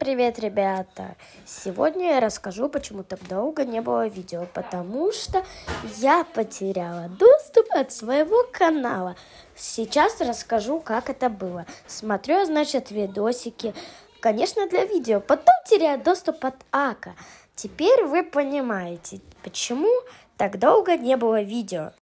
Привет, ребята! Сегодня я расскажу, почему так долго не было видео. Потому что я потеряла доступ от своего канала. Сейчас расскажу, как это было. Смотрю, значит, видосики. Конечно, для видео. Потом теряю доступ от АКа. Теперь вы понимаете, почему так долго не было видео.